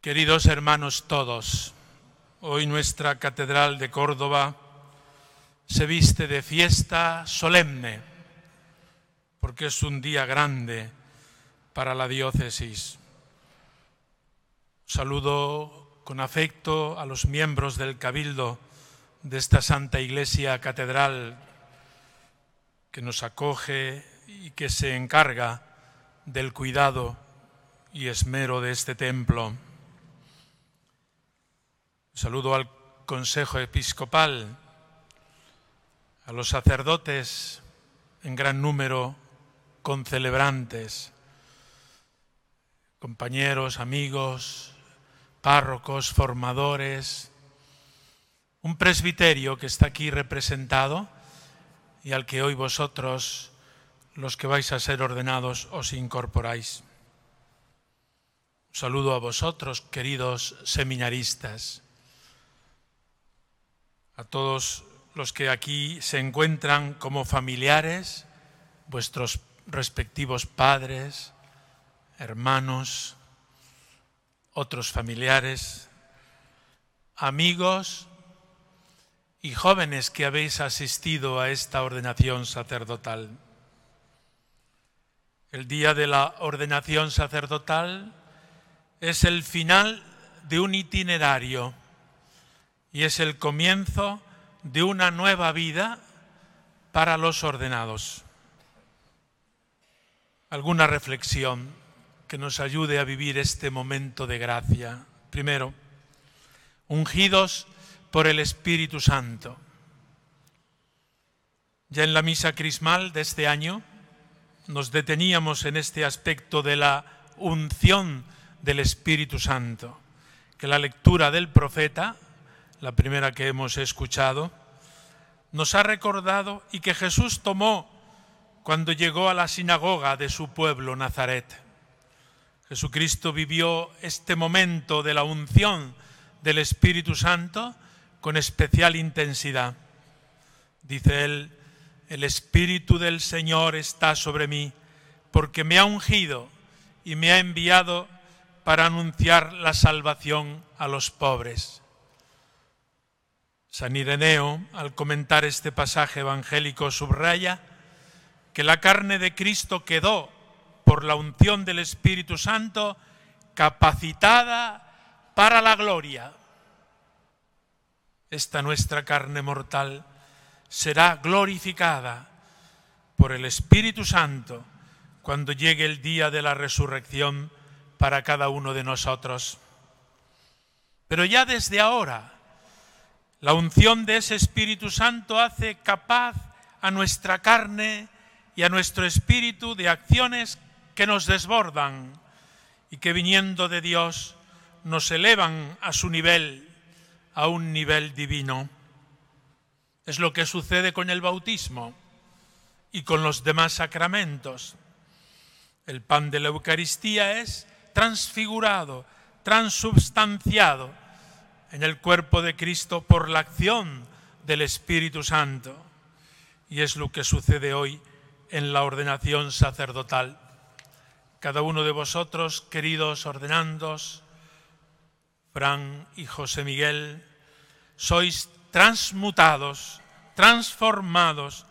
Queridos hermanos todos, hoy nuestra Catedral de Córdoba se viste de fiesta solemne, porque es un día grande para la diócesis. Saludo con afecto a los miembros del Cabildo de esta Santa Iglesia Catedral que nos acoge y que se encarga del cuidado y esmero de este templo. Saludo al Consejo Episcopal, a los sacerdotes en gran número concelebrantes, compañeros, amigos, párrocos, formadores, un presbiterio que está aquí representado y al que hoy vosotros, los que vais a ser ordenados, os incorporáis. saludo a vosotros, queridos seminaristas a todos los que aquí se encuentran como familiares, vuestros respectivos padres, hermanos, otros familiares, amigos y jóvenes que habéis asistido a esta ordenación sacerdotal. El día de la ordenación sacerdotal es el final de un itinerario y es el comienzo de una nueva vida para los ordenados. Alguna reflexión que nos ayude a vivir este momento de gracia. Primero, ungidos por el Espíritu Santo. Ya en la misa crismal de este año nos deteníamos en este aspecto de la unción del Espíritu Santo, que la lectura del profeta la primera que hemos escuchado, nos ha recordado y que Jesús tomó cuando llegó a la sinagoga de su pueblo Nazaret. Jesucristo vivió este momento de la unción del Espíritu Santo con especial intensidad. Dice él, el Espíritu del Señor está sobre mí, porque me ha ungido y me ha enviado para anunciar la salvación a los pobres San Ireneo, al comentar este pasaje evangélico, subraya que la carne de Cristo quedó, por la unción del Espíritu Santo, capacitada para la gloria. Esta nuestra carne mortal será glorificada por el Espíritu Santo cuando llegue el día de la resurrección para cada uno de nosotros. Pero ya desde ahora, la unción de ese Espíritu Santo hace capaz a nuestra carne y a nuestro espíritu de acciones que nos desbordan y que viniendo de Dios nos elevan a su nivel, a un nivel divino. Es lo que sucede con el bautismo y con los demás sacramentos. El pan de la Eucaristía es transfigurado, transubstanciado en el cuerpo de Cristo por la acción del Espíritu Santo. Y es lo que sucede hoy en la ordenación sacerdotal. Cada uno de vosotros, queridos ordenandos, Fran y José Miguel, sois transmutados, transformados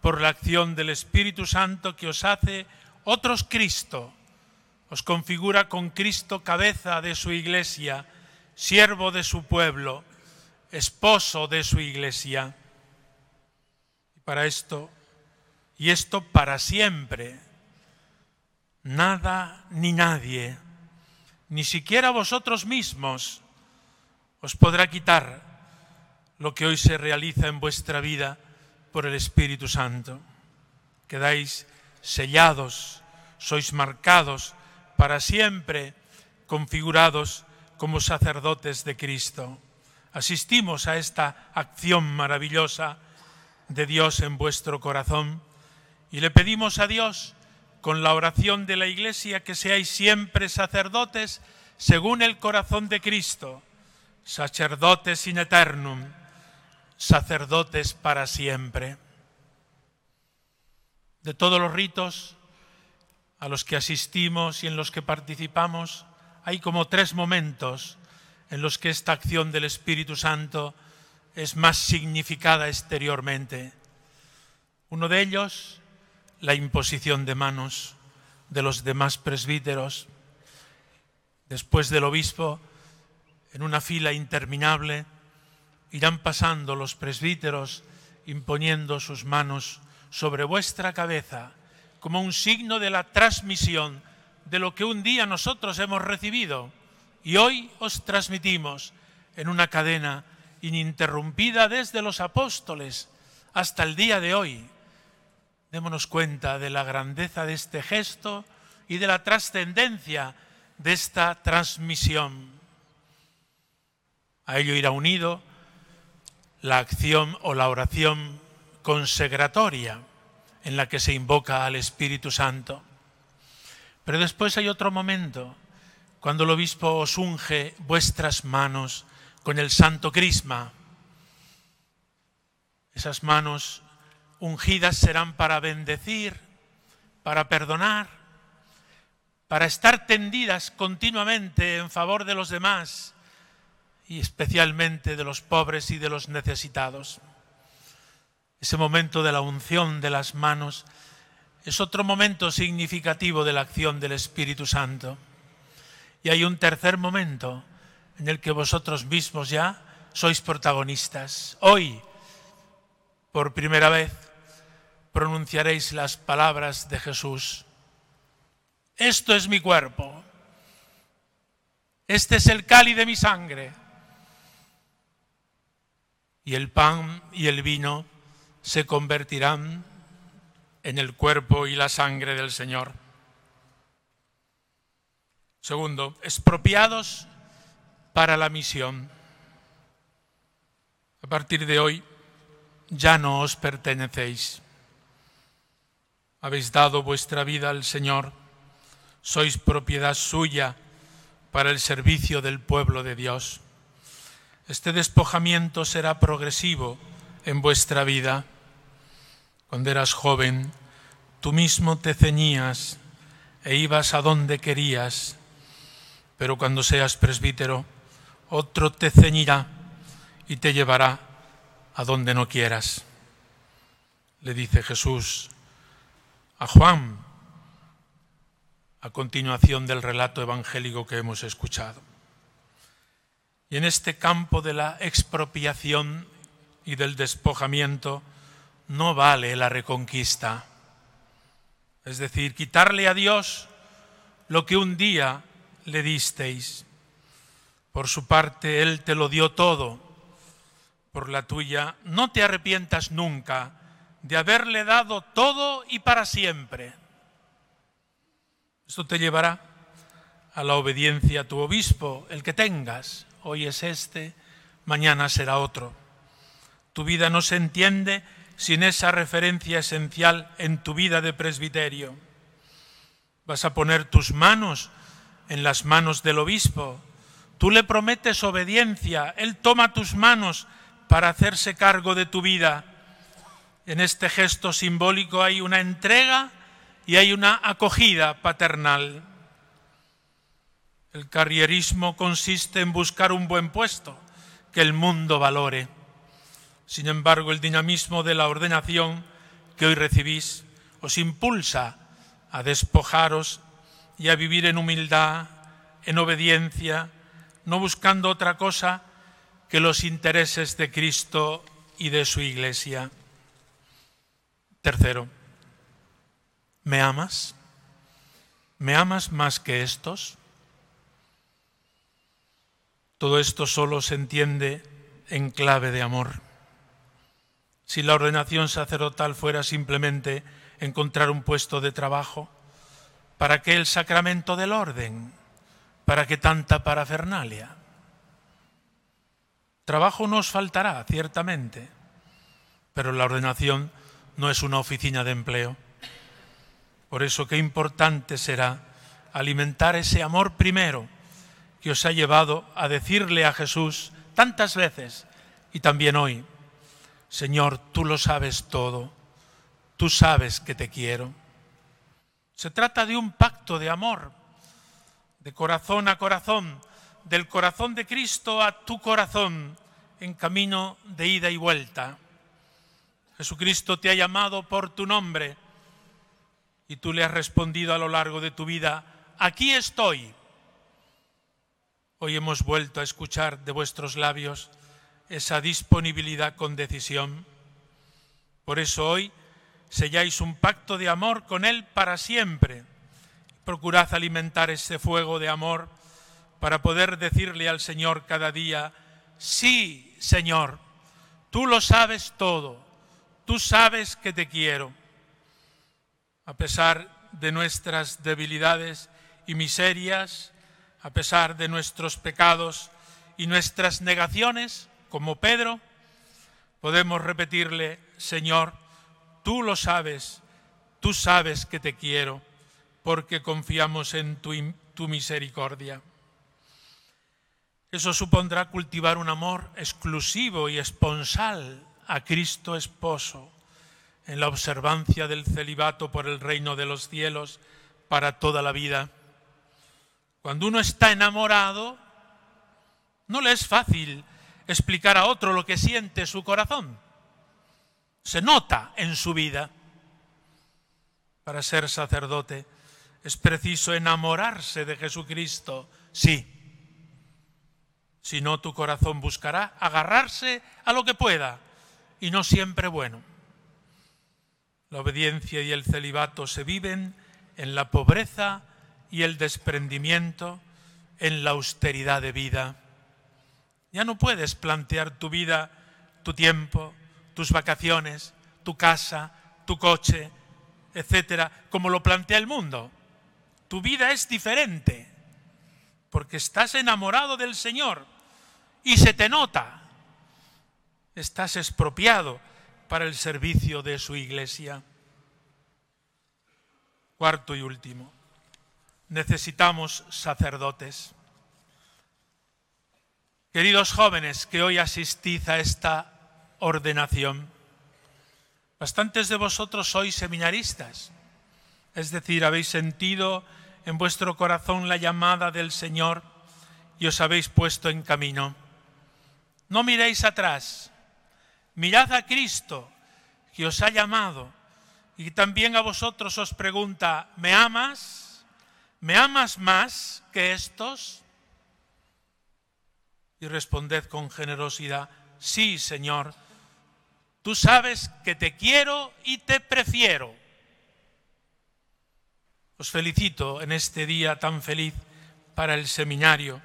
por la acción del Espíritu Santo que os hace otros Cristo, os configura con Cristo cabeza de su iglesia, siervo de su pueblo, esposo de su iglesia. Y para esto, y esto para siempre, nada ni nadie, ni siquiera vosotros mismos, os podrá quitar lo que hoy se realiza en vuestra vida por el Espíritu Santo. Quedáis sellados, sois marcados para siempre, configurados como sacerdotes de Cristo. Asistimos a esta acción maravillosa de Dios en vuestro corazón y le pedimos a Dios, con la oración de la Iglesia, que seáis siempre sacerdotes según el corazón de Cristo, sacerdotes in eternum, sacerdotes para siempre. De todos los ritos a los que asistimos y en los que participamos, hay como tres momentos en los que esta acción del Espíritu Santo es más significada exteriormente. Uno de ellos, la imposición de manos de los demás presbíteros, después del obispo, en una fila interminable, irán pasando los presbíteros imponiendo sus manos sobre vuestra cabeza como un signo de la transmisión de lo que un día nosotros hemos recibido y hoy os transmitimos en una cadena ininterrumpida desde los apóstoles hasta el día de hoy. Démonos cuenta de la grandeza de este gesto y de la trascendencia de esta transmisión. A ello irá unido la acción o la oración consagratoria en la que se invoca al Espíritu Santo. Pero después hay otro momento, cuando el obispo os unge vuestras manos con el santo crisma. Esas manos ungidas serán para bendecir, para perdonar, para estar tendidas continuamente en favor de los demás y especialmente de los pobres y de los necesitados. Ese momento de la unción de las manos es otro momento significativo de la acción del Espíritu Santo. Y hay un tercer momento en el que vosotros mismos ya sois protagonistas. Hoy, por primera vez, pronunciaréis las palabras de Jesús. Esto es mi cuerpo. Este es el cáliz de mi sangre. Y el pan y el vino se convertirán en el cuerpo y la sangre del Señor. Segundo, expropiados para la misión. A partir de hoy ya no os pertenecéis. Habéis dado vuestra vida al Señor, sois propiedad suya para el servicio del pueblo de Dios. Este despojamiento será progresivo en vuestra vida cuando eras joven, tú mismo te ceñías e ibas a donde querías, pero cuando seas presbítero, otro te ceñirá y te llevará a donde no quieras. Le dice Jesús a Juan a continuación del relato evangélico que hemos escuchado. Y en este campo de la expropiación y del despojamiento, no vale la reconquista. Es decir, quitarle a Dios lo que un día le disteis. Por su parte, Él te lo dio todo. Por la tuya, no te arrepientas nunca de haberle dado todo y para siempre. Esto te llevará a la obediencia a tu obispo, el que tengas. Hoy es este, mañana será otro. Tu vida no se entiende sin esa referencia esencial en tu vida de presbiterio. Vas a poner tus manos en las manos del obispo. Tú le prometes obediencia, él toma tus manos para hacerse cargo de tu vida. En este gesto simbólico hay una entrega y hay una acogida paternal. El carrierismo consiste en buscar un buen puesto que el mundo valore. Sin embargo, el dinamismo de la ordenación que hoy recibís os impulsa a despojaros y a vivir en humildad, en obediencia, no buscando otra cosa que los intereses de Cristo y de su Iglesia. Tercero, ¿me amas? ¿Me amas más que estos? Todo esto solo se entiende en clave de amor. Si la ordenación sacerdotal fuera simplemente encontrar un puesto de trabajo, ¿para qué el sacramento del orden? ¿Para qué tanta parafernalia? Trabajo nos faltará, ciertamente, pero la ordenación no es una oficina de empleo. Por eso qué importante será alimentar ese amor primero que os ha llevado a decirle a Jesús tantas veces y también hoy, Señor, tú lo sabes todo, tú sabes que te quiero. Se trata de un pacto de amor, de corazón a corazón, del corazón de Cristo a tu corazón, en camino de ida y vuelta. Jesucristo te ha llamado por tu nombre y tú le has respondido a lo largo de tu vida, aquí estoy. Hoy hemos vuelto a escuchar de vuestros labios, esa disponibilidad con decisión. Por eso hoy selláis un pacto de amor con Él para siempre. Procurad alimentar ese fuego de amor para poder decirle al Señor cada día, sí, Señor, tú lo sabes todo, tú sabes que te quiero. A pesar de nuestras debilidades y miserias, a pesar de nuestros pecados y nuestras negaciones, como Pedro, podemos repetirle, Señor, tú lo sabes, tú sabes que te quiero, porque confiamos en tu, tu misericordia. Eso supondrá cultivar un amor exclusivo y esponsal a Cristo Esposo en la observancia del celibato por el reino de los cielos para toda la vida. Cuando uno está enamorado, no le es fácil explicar a otro lo que siente su corazón. Se nota en su vida. Para ser sacerdote es preciso enamorarse de Jesucristo, sí. Si no, tu corazón buscará agarrarse a lo que pueda y no siempre bueno. La obediencia y el celibato se viven en la pobreza y el desprendimiento, en la austeridad de vida. Ya no puedes plantear tu vida, tu tiempo, tus vacaciones, tu casa, tu coche, etcétera, como lo plantea el mundo. Tu vida es diferente porque estás enamorado del Señor y se te nota. Estás expropiado para el servicio de su iglesia. Cuarto y último, necesitamos sacerdotes. Queridos jóvenes que hoy asistís a esta ordenación, bastantes de vosotros sois seminaristas, es decir, habéis sentido en vuestro corazón la llamada del Señor y os habéis puesto en camino. No miréis atrás, mirad a Cristo que os ha llamado y también a vosotros os pregunta, ¿me amas? ¿Me amas más que estos? y responded con generosidad, sí, Señor, tú sabes que te quiero y te prefiero. Os felicito en este día tan feliz para el seminario,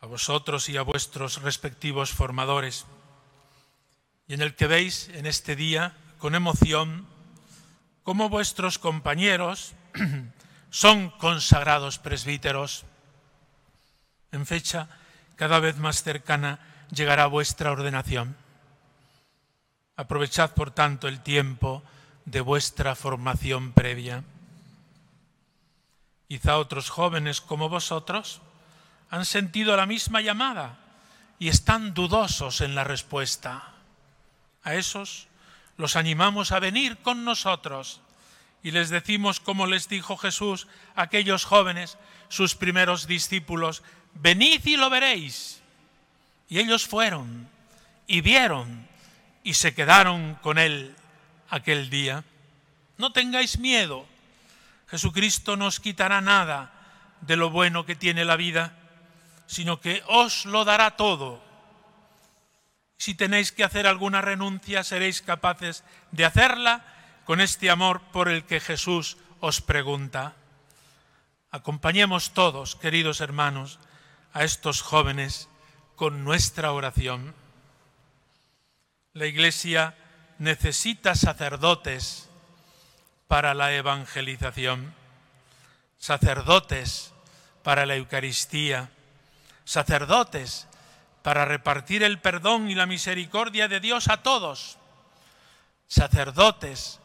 a vosotros y a vuestros respectivos formadores, y en el que veis en este día con emoción cómo vuestros compañeros son consagrados presbíteros en fecha cada vez más cercana llegará vuestra ordenación. Aprovechad, por tanto, el tiempo de vuestra formación previa. Quizá otros jóvenes como vosotros han sentido la misma llamada y están dudosos en la respuesta. A esos los animamos a venir con nosotros y les decimos como les dijo Jesús a aquellos jóvenes, sus primeros discípulos, venid y lo veréis. Y ellos fueron y vieron y se quedaron con él aquel día. No tengáis miedo, Jesucristo no os quitará nada de lo bueno que tiene la vida, sino que os lo dará todo. Si tenéis que hacer alguna renuncia, seréis capaces de hacerla con este amor por el que Jesús os pregunta. Acompañemos todos, queridos hermanos, a estos jóvenes con nuestra oración. La Iglesia necesita sacerdotes para la evangelización, sacerdotes para la Eucaristía, sacerdotes para repartir el perdón y la misericordia de Dios a todos, sacerdotes,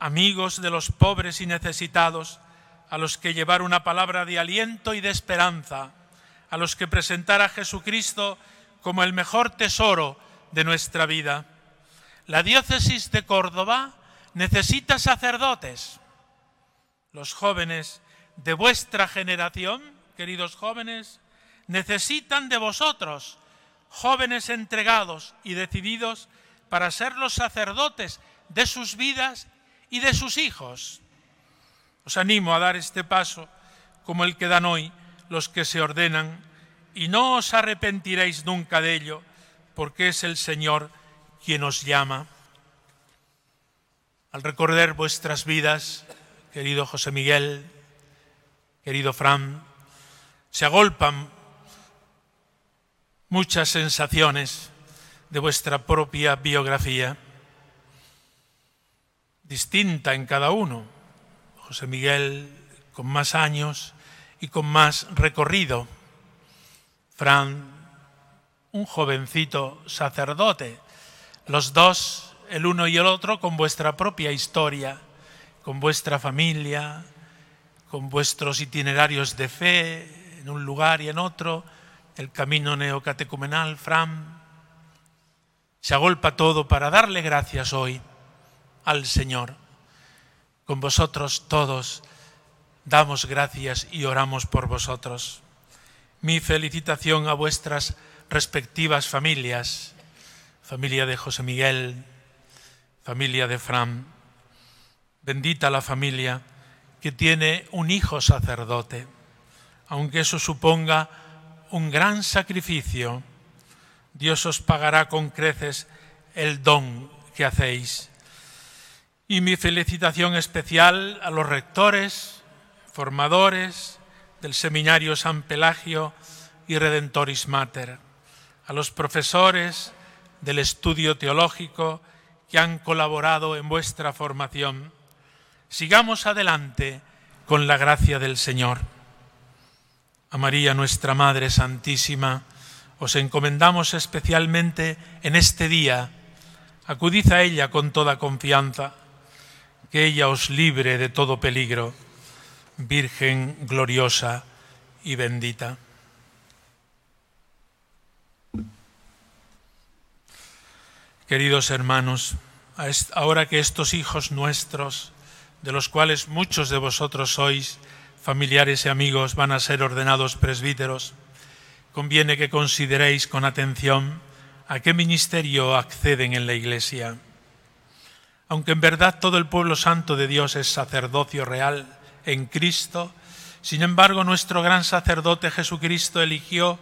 amigos de los pobres y necesitados, a los que llevar una palabra de aliento y de esperanza, a los que presentara a Jesucristo como el mejor tesoro de nuestra vida. La diócesis de Córdoba necesita sacerdotes. Los jóvenes de vuestra generación, queridos jóvenes, necesitan de vosotros, jóvenes entregados y decididos para ser los sacerdotes de sus vidas y de sus hijos. Os animo a dar este paso como el que dan hoy los que se ordenan, y no os arrepentiréis nunca de ello, porque es el Señor quien os llama. Al recordar vuestras vidas, querido José Miguel, querido Fran, se agolpan muchas sensaciones de vuestra propia biografía, distinta en cada uno. José Miguel con más años, y con más recorrido. Fran, un jovencito sacerdote, los dos, el uno y el otro, con vuestra propia historia, con vuestra familia, con vuestros itinerarios de fe, en un lugar y en otro, el camino neocatecumenal, Fran. Se agolpa todo para darle gracias hoy al Señor. Con vosotros todos damos gracias y oramos por vosotros. Mi felicitación a vuestras respectivas familias, familia de José Miguel, familia de Fran. Bendita la familia que tiene un hijo sacerdote, aunque eso suponga un gran sacrificio, Dios os pagará con creces el don que hacéis. Y mi felicitación especial a los rectores, formadores del Seminario San Pelagio y Redentoris Mater, a los profesores del estudio teológico que han colaborado en vuestra formación. Sigamos adelante con la gracia del Señor. A María, nuestra Madre Santísima, os encomendamos especialmente en este día. Acudid a ella con toda confianza, que ella os libre de todo peligro Virgen gloriosa y bendita. Queridos hermanos, ahora que estos hijos nuestros, de los cuales muchos de vosotros sois familiares y amigos, van a ser ordenados presbíteros, conviene que consideréis con atención a qué ministerio acceden en la Iglesia. Aunque en verdad todo el pueblo santo de Dios es sacerdocio real, en Cristo. Sin embargo, nuestro gran sacerdote Jesucristo eligió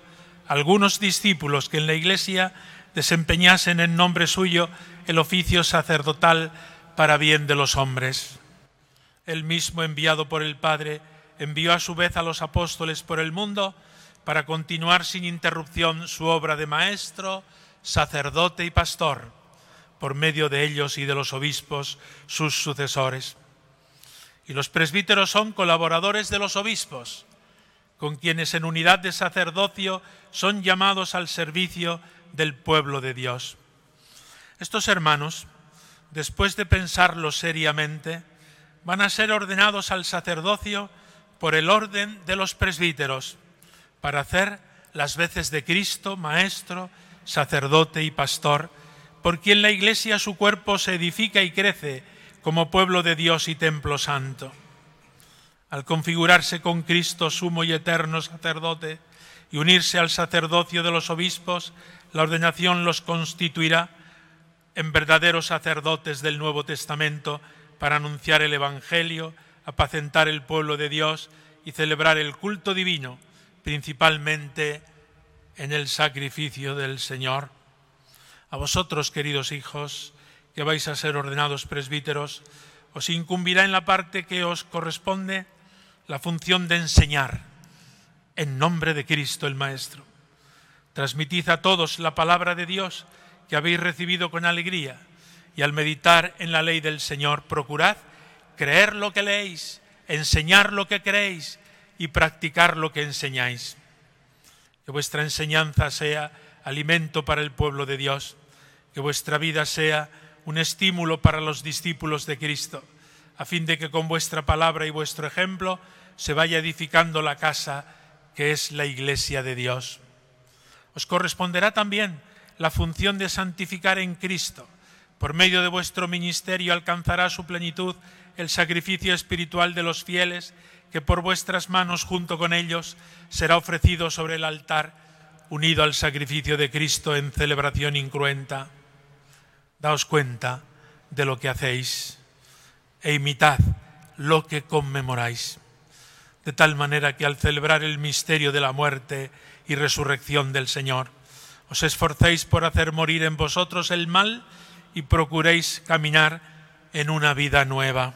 algunos discípulos que en la Iglesia desempeñasen en nombre suyo el oficio sacerdotal para bien de los hombres. Él mismo, enviado por el Padre, envió a su vez a los apóstoles por el mundo para continuar sin interrupción su obra de maestro, sacerdote y pastor, por medio de ellos y de los obispos, sus sucesores y los presbíteros son colaboradores de los obispos, con quienes en unidad de sacerdocio son llamados al servicio del pueblo de Dios. Estos hermanos, después de pensarlo seriamente, van a ser ordenados al sacerdocio por el orden de los presbíteros, para hacer las veces de Cristo, Maestro, sacerdote y pastor, por quien la Iglesia su cuerpo se edifica y crece como pueblo de Dios y templo santo. Al configurarse con Cristo sumo y eterno sacerdote y unirse al sacerdocio de los obispos, la ordenación los constituirá en verdaderos sacerdotes del Nuevo Testamento para anunciar el Evangelio, apacentar el pueblo de Dios y celebrar el culto divino, principalmente en el sacrificio del Señor. A vosotros, queridos hijos, que vais a ser ordenados presbíteros, os incumbirá en la parte que os corresponde la función de enseñar en nombre de Cristo el Maestro. Transmitid a todos la palabra de Dios que habéis recibido con alegría y al meditar en la ley del Señor procurad creer lo que leéis, enseñar lo que creéis y practicar lo que enseñáis. Que vuestra enseñanza sea alimento para el pueblo de Dios, que vuestra vida sea un estímulo para los discípulos de Cristo, a fin de que con vuestra palabra y vuestro ejemplo se vaya edificando la casa que es la iglesia de Dios. Os corresponderá también la función de santificar en Cristo. Por medio de vuestro ministerio alcanzará su plenitud el sacrificio espiritual de los fieles, que por vuestras manos junto con ellos será ofrecido sobre el altar, unido al sacrificio de Cristo en celebración incruenta daos cuenta de lo que hacéis e imitad lo que conmemoráis, de tal manera que al celebrar el misterio de la muerte y resurrección del Señor, os esforcéis por hacer morir en vosotros el mal y procuréis caminar en una vida nueva.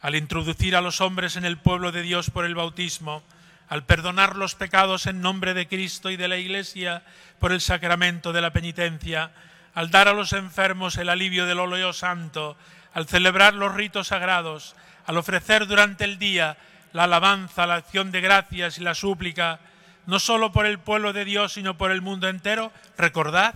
Al introducir a los hombres en el pueblo de Dios por el bautismo, al perdonar los pecados en nombre de Cristo y de la Iglesia por el sacramento de la penitencia, al dar a los enfermos el alivio del óleo santo, al celebrar los ritos sagrados, al ofrecer durante el día la alabanza, la acción de gracias y la súplica, no solo por el pueblo de Dios, sino por el mundo entero, recordad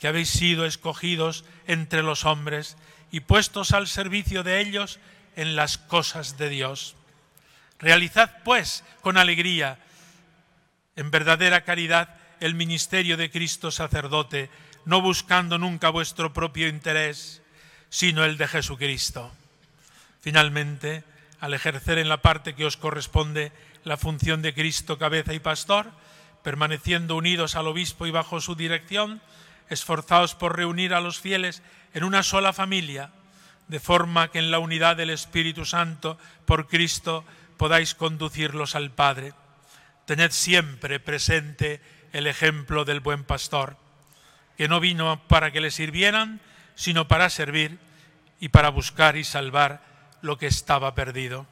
que habéis sido escogidos entre los hombres y puestos al servicio de ellos en las cosas de Dios. Realizad, pues, con alegría, en verdadera caridad, el ministerio de Cristo sacerdote, no buscando nunca vuestro propio interés, sino el de Jesucristo. Finalmente, al ejercer en la parte que os corresponde la función de Cristo, cabeza y pastor, permaneciendo unidos al obispo y bajo su dirección, esforzaos por reunir a los fieles en una sola familia, de forma que en la unidad del Espíritu Santo, por Cristo, podáis conducirlos al Padre. Tened siempre presente el ejemplo del buen pastor que no vino para que le sirvieran, sino para servir y para buscar y salvar lo que estaba perdido.